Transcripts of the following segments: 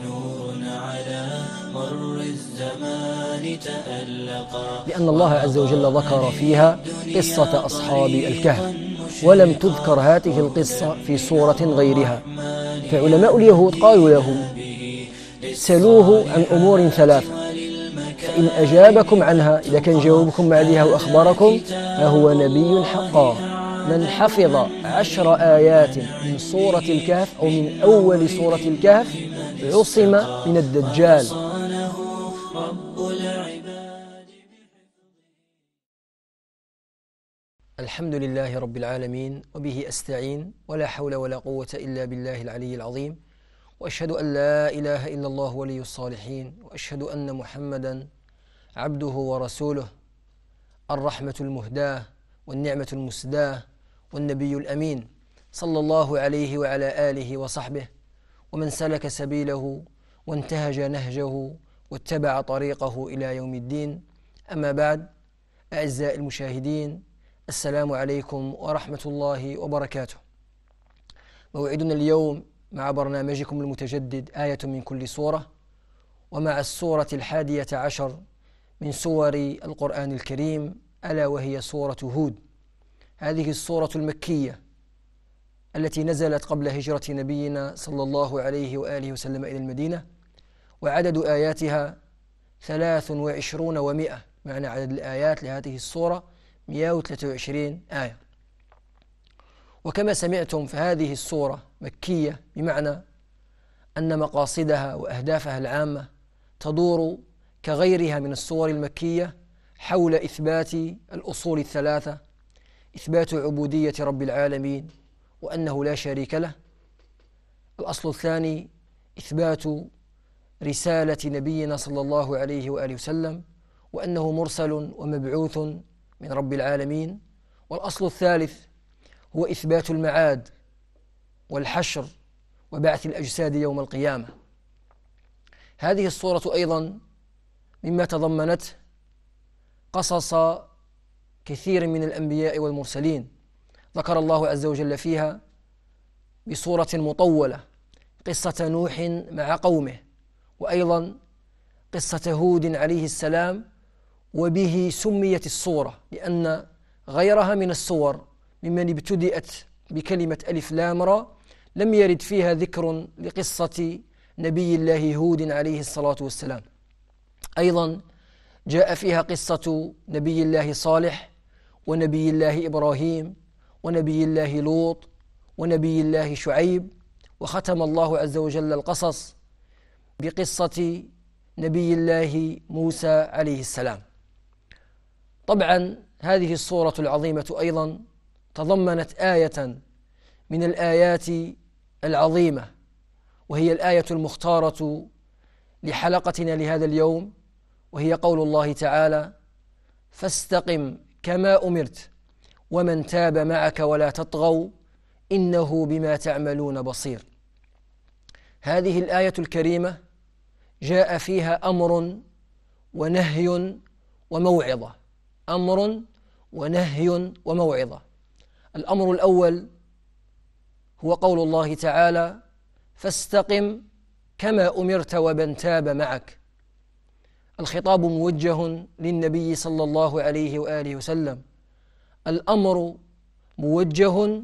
نور على مر الزمان تألقا لأن الله عز وجل ذكر فيها قصة أصحاب الكهف ولم تذكر هذه القصة في صورة غيرها فعلماء اليهود قالوا لهم سلوه عن أمور ثلاثة فإن أجابكم عنها إذا كان جاوبكم عليها وأخبركم فهو نبي حقا من حفظ عشر آيات من سورة الكهف أو من أول سورة الكهف عصم من الدجال الحمد لله رب العالمين وبه أستعين ولا حول ولا قوة إلا بالله العلي العظيم وأشهد أن لا إله إلا الله ولي الصالحين وأشهد أن محمدا عبده ورسوله الرحمة المهداة والنعمة المسداة والنبي الأمين صلى الله عليه وعلى آله وصحبه ومن سلك سبيله وانتهج نهجه واتبع طريقه إلى يوم الدين أما بعد أعزائي المشاهدين السلام عليكم ورحمة الله وبركاته موعدنا اليوم مع برنامجكم المتجدد آية من كل سورة ومع السورة الحادية عشر من سور القرآن الكريم ألا وهي سورة هود هذه الصورة المكية التي نزلت قبل هجرة نبينا صلى الله عليه وآله وسلم إلى المدينة وعدد آياتها ثلاث وعشرون ومئة معنى عدد الآيات لهذه الصورة 123 آية وكما سمعتم فهذه الصورة مكية بمعنى أن مقاصدها وأهدافها العامة تدور كغيرها من الصور المكية حول إثبات الأصول الثلاثة إثبات عبودية رب العالمين وأنه لا شريك له الأصل الثاني إثبات رسالة نبينا صلى الله عليه وآله وسلم وأنه مرسل ومبعوث من رب العالمين والأصل الثالث هو إثبات المعاد والحشر وبعث الأجساد يوم القيامة هذه الصورة أيضا مما تضمنته قصص كثير من الأنبياء والمرسلين ذكر الله عز وجل فيها بصورة مطولة قصة نوح مع قومه وأيضا قصة هود عليه السلام وبه سميت الصورة لأن غيرها من الصور ممن ابتدأت بكلمة ألف لام را لم يرد فيها ذكر لقصة نبي الله هود عليه الصلاة والسلام أيضا جاء فيها قصة نبي الله صالح ونبي الله إبراهيم ونبي الله لوط ونبي الله شعيب وختم الله عز وجل القصص بقصة نبي الله موسى عليه السلام طبعا هذه الصورة العظيمة أيضا تضمنت آية من الآيات العظيمة وهي الآية المختارة لحلقتنا لهذا اليوم وهي قول الله تعالى فاستقم كما أمرت ومن تاب معك ولا تطغوا إنه بما تعملون بصير هذه الآية الكريمة جاء فيها أمر ونهي وموعظة أمر ونهي وموعظة الأمر الأول هو قول الله تعالى فاستقم كما أمرت ومن تاب معك الخطاب موجه للنبي صلى الله عليه واله وسلم الامر موجه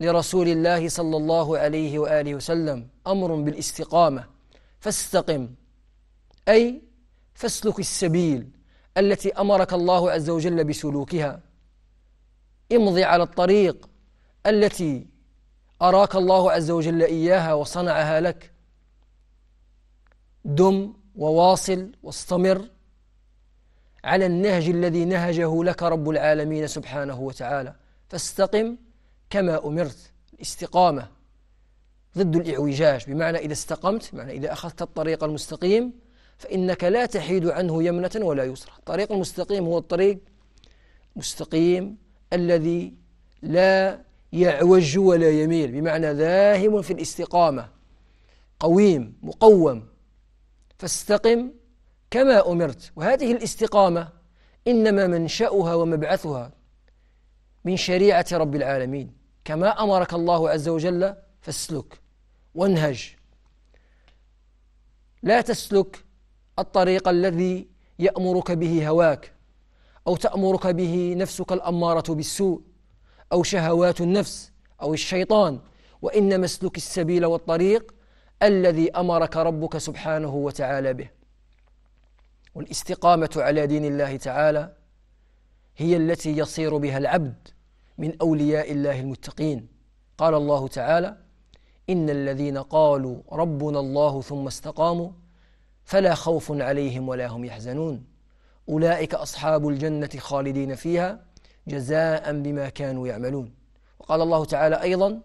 لرسول الله صلى الله عليه واله وسلم امر بالاستقامه فاستقم اي فاسلك السبيل التي امرك الله عز وجل بسلوكها امض على الطريق التي اراك الله عز وجل اياها وصنعها لك دم وواصل واستمر على النهج الذي نهجه لك رب العالمين سبحانه وتعالى فاستقم كما أمرت الاستقامة ضد الإعوجاج بمعنى إذا استقمت بمعنى إذا أخذت الطريق المستقيم فإنك لا تحيد عنه يمنة ولا يسرى الطريق المستقيم هو الطريق مستقيم الذي لا يعوج ولا يميل بمعنى ذاهب في الاستقامة قويم مقوم فاستقم كما أمرت وهذه الاستقامة إنما منشأها ومبعثها من شريعة رب العالمين كما أمرك الله عز وجل فاسلك وانهج لا تسلك الطريق الذي يأمرك به هواك أو تأمرك به نفسك الأمارة بالسوء أو شهوات النفس أو الشيطان وإنما اسلك السبيل والطريق الذي امرك ربك سبحانه وتعالى به والاستقامه على دين الله تعالى هي التي يصير بها العبد من اولياء الله المتقين قال الله تعالى ان الذين قالوا ربنا الله ثم استقاموا فلا خوف عليهم ولا هم يحزنون اولئك اصحاب الجنه خالدين فيها جزاء بما كانوا يعملون وقال الله تعالى ايضا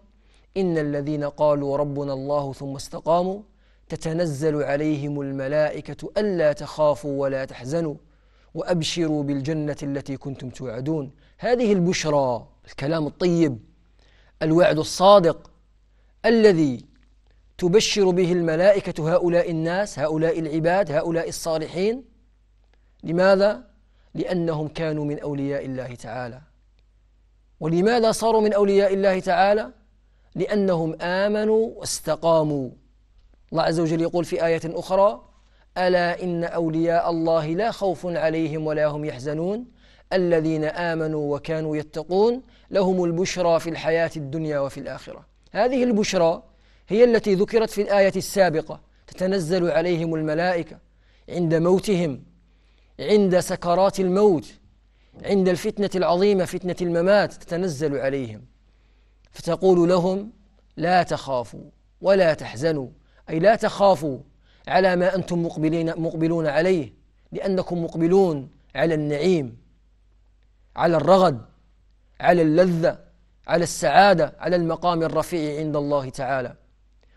إن الذين قالوا ربنا الله ثم استقاموا تتنزل عليهم الملائكة ألا تخافوا ولا تحزنوا وأبشروا بالجنة التي كنتم توعدون هذه البشرى الكلام الطيب الوعد الصادق الذي تبشر به الملائكة هؤلاء الناس هؤلاء العباد هؤلاء الصالحين لماذا؟ لأنهم كانوا من أولياء الله تعالى ولماذا صاروا من أولياء الله تعالى؟ لأنهم آمنوا واستقاموا الله عز وجل يقول في آية أخرى ألا إن أولياء الله لا خوف عليهم ولا هم يحزنون الذين آمنوا وكانوا يتقون لهم البشرى في الحياة الدنيا وفي الآخرة هذه البشرى هي التي ذكرت في الآية السابقة تتنزل عليهم الملائكة عند موتهم عند سكرات الموت عند الفتنة العظيمة فتنة الممات تتنزل عليهم فتقول لهم لا تخافوا ولا تحزنوا أي لا تخافوا على ما أنتم مقبلين مقبلون عليه لأنكم مقبلون على النعيم على الرغد على اللذة على السعادة على المقام الرفيع عند الله تعالى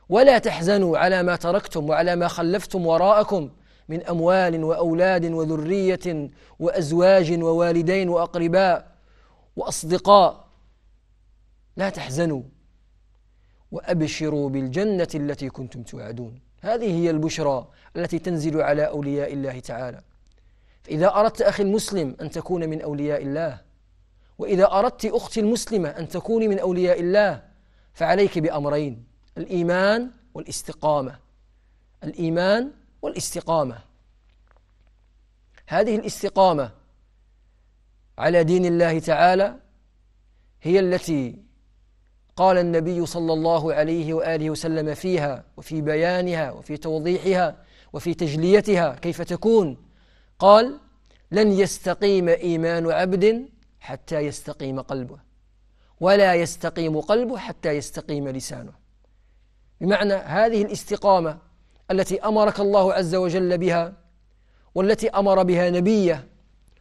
ولا تحزنوا على ما تركتم وعلى ما خلفتم وراءكم من أموال وأولاد وذرية وأزواج ووالدين وأقرباء وأصدقاء لا تحزنوا وأبشروا بالجنة التي كنتم توعدون هذه هي البشرى التي تنزل على أولياء الله تعالى فإذا أردت أخي المسلم أن تكون من أولياء الله وإذا أردت أختي المسلمة أن تكوني من أولياء الله فعليك بأمرين الإيمان والاستقامة الإيمان والاستقامة هذه الاستقامة على دين الله تعالى هي التي قال النبي صلى الله عليه واله وسلم فيها وفي بيانها وفي توضيحها وفي تجليتها كيف تكون قال لن يستقيم ايمان عبد حتى يستقيم قلبه ولا يستقيم قلبه حتى يستقيم لسانه بمعنى هذه الاستقامه التي امرك الله عز وجل بها والتي امر بها نبيه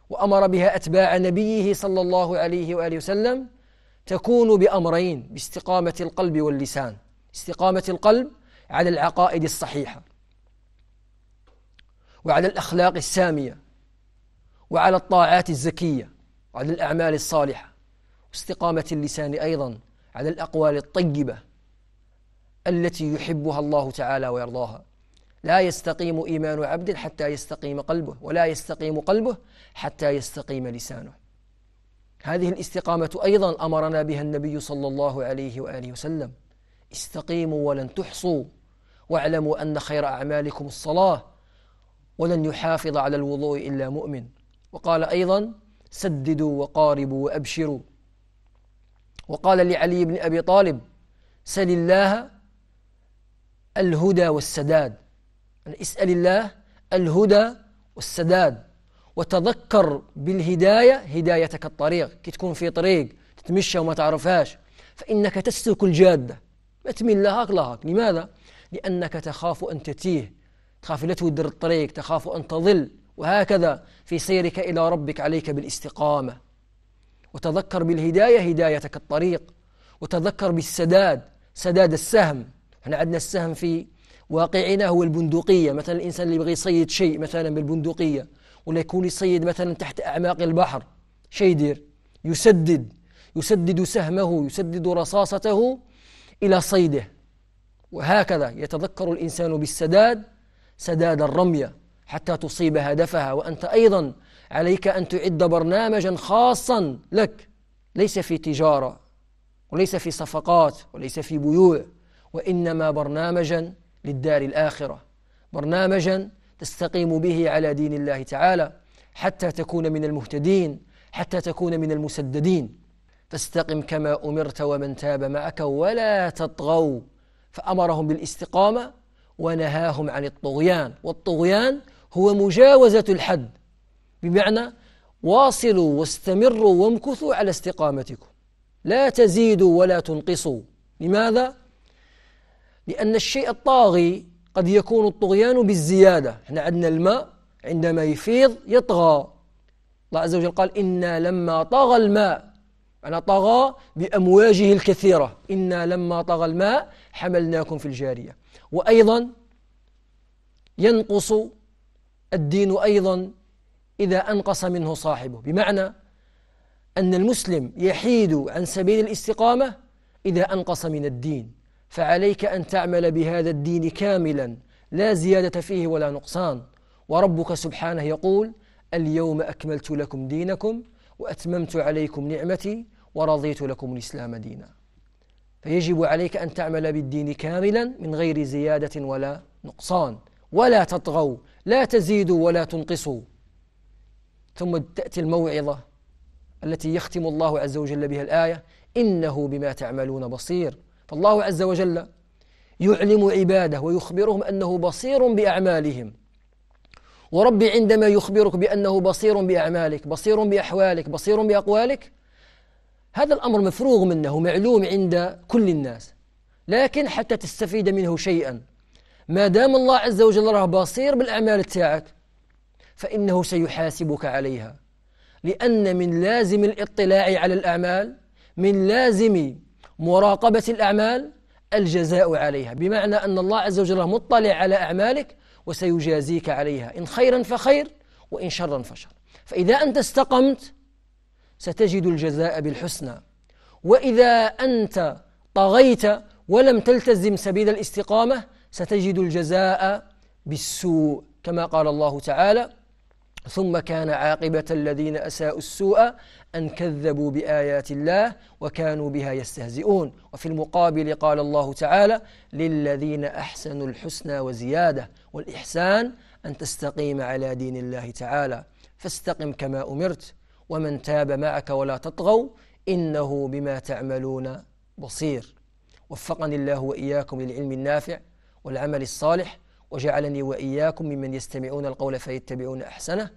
وامر بها اتباع نبيه صلى الله عليه واله وسلم تكون بأمرين باستقامة القلب واللسان استقامة القلب على العقائد الصحيحة وعلى الأخلاق السامية وعلى الطاعات الزكية وعلى الأعمال الصالحة واستقامة اللسان أيضا على الأقوال الطيبة التي يحبها الله تعالى ويرضاها لا يستقيم إيمان عبد حتى يستقيم قلبه ولا يستقيم قلبه حتى يستقيم لسانه هذه الاستقامة أيضا أمرنا بها النبي صلى الله عليه وآله وسلم استقيموا ولن تحصوا واعلموا أن خير أعمالكم الصلاة ولن يحافظ على الوضوء إلا مؤمن وقال أيضا سددوا وقاربوا وأبشروا وقال لعلي بن أبي طالب سل الله الهدى والسداد يعني اسأل الله الهدى والسداد وتذكر بالهداية هدايتك الطريق كي تكون في طريق تتمشى وما تعرفهاش فإنك تسلك الجادة ما تميل لهاك لهاك لماذا؟ لأنك تخاف أن تتيه تخاف لا تودر الطريق تخاف أن تظل وهكذا في سيرك إلى ربك عليك بالاستقامة وتذكر بالهداية هدايتك الطريق وتذكر بالسداد سداد السهم احنا عندنا السهم في واقعنا هو البندقية مثلا الإنسان اللي يبغي يصيد شيء مثلا بالبندقية ولا يكون يصيد صيد مثلا تحت أعماق البحر شي يدير يسدد يسدد سهمه يسدد رصاصته إلى صيده وهكذا يتذكر الإنسان بالسداد سداد الرمية حتى تصيب هدفها وأنت أيضا عليك أن تعد برنامجا خاصا لك ليس في تجارة وليس في صفقات وليس في بيوع وإنما برنامجا للدار الآخرة برنامجا تستقيم به على دين الله تعالى حتى تكون من المهتدين حتى تكون من المسددين فاستقم كما امرت ومن تاب معك ولا تطغوا فامرهم بالاستقامه ونهاهم عن الطغيان والطغيان هو مجاوزه الحد بمعنى واصلوا واستمروا وامكثوا على استقامتكم لا تزيدوا ولا تنقصوا لماذا لان الشيء الطاغي قد يكون الطغيان بالزيادة احنا عندنا الماء عندما يفيض يطغى الله عز وجل قال إنا لما طغى الماء أنا طغى بأمواجه الكثيرة إنا لما طغى الماء حملناكم في الجارية وأيضا ينقص الدين أيضا إذا أنقص منه صاحبه بمعنى أن المسلم يحيد عن سبيل الاستقامة إذا أنقص من الدين فعليك أن تعمل بهذا الدين كاملا لا زيادة فيه ولا نقصان وربك سبحانه يقول اليوم أكملت لكم دينكم وأتممت عليكم نعمتي ورضيت لكم الإسلام دينا فيجب عليك أن تعمل بالدين كاملا من غير زيادة ولا نقصان ولا تطغوا لا تزيدوا ولا تنقصوا ثم تأتي الموعظة التي يختم الله عز وجل بها الآية إنه بما تعملون بصير فالله عز وجل يعلم عباده ويخبرهم أنه بصير بأعمالهم وربي عندما يخبرك بأنه بصير بأعمالك بصير بأحوالك بصير بأقوالك هذا الأمر مفروغ منه معلوم عند كل الناس لكن حتى تستفيد منه شيئا ما دام الله عز وجل راه بصير بالأعمال تاعك فإنه سيحاسبك عليها لأن من لازم الاطلاع على الأعمال من لازم مراقبة الأعمال الجزاء عليها بمعنى أن الله عز وجل مطلع على أعمالك وسيجازيك عليها إن خيرا فخير وإن شرا فشر فإذا أنت استقمت ستجد الجزاء بالحسنى وإذا أنت طغيت ولم تلتزم سبيل الاستقامة ستجد الجزاء بالسوء كما قال الله تعالى ثم كان عاقبة الذين أساءوا السوء أن كذبوا بآيات الله وكانوا بها يستهزئون وفي المقابل قال الله تعالى للذين أحسنوا الحسنى وزيادة والإحسان أن تستقيم على دين الله تعالى فاستقم كما أمرت ومن تاب معك ولا تطغوا إنه بما تعملون بصير وفقني الله وإياكم للعلم النافع والعمل الصالح وجعلني وإياكم ممن يستمعون القول فيتبعون أحسنه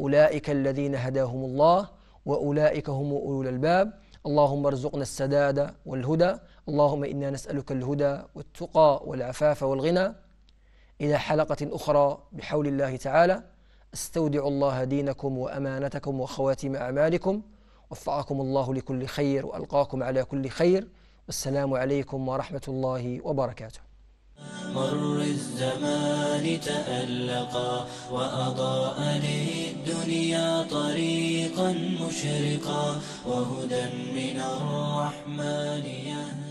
أولئك الذين هداهم الله وأولئك هم أولو الباب اللهم ارزقنا السداد والهدى اللهم إنا نسألك الهدى والتقى والعفاف والغنى إلى حلقة أخرى بحول الله تعالى استودع الله دينكم وأمانتكم وخواتم أعمالكم وفقكم الله لكل خير وألقاكم على كل خير والسلام عليكم ورحمة الله وبركاته مر الزمان تألقا وأضاء للدنيا طريقا مشرقا وهدى من الرحمن يهدى